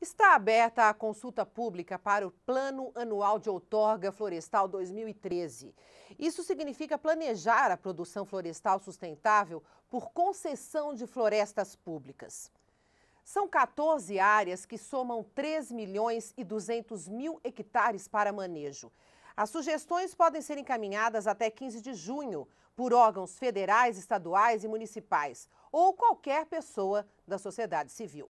Está aberta a consulta pública para o Plano Anual de Outorga Florestal 2013. Isso significa planejar a produção florestal sustentável por concessão de florestas públicas. São 14 áreas que somam 3 milhões e 200 mil hectares para manejo. As sugestões podem ser encaminhadas até 15 de junho por órgãos federais, estaduais e municipais ou qualquer pessoa da sociedade civil.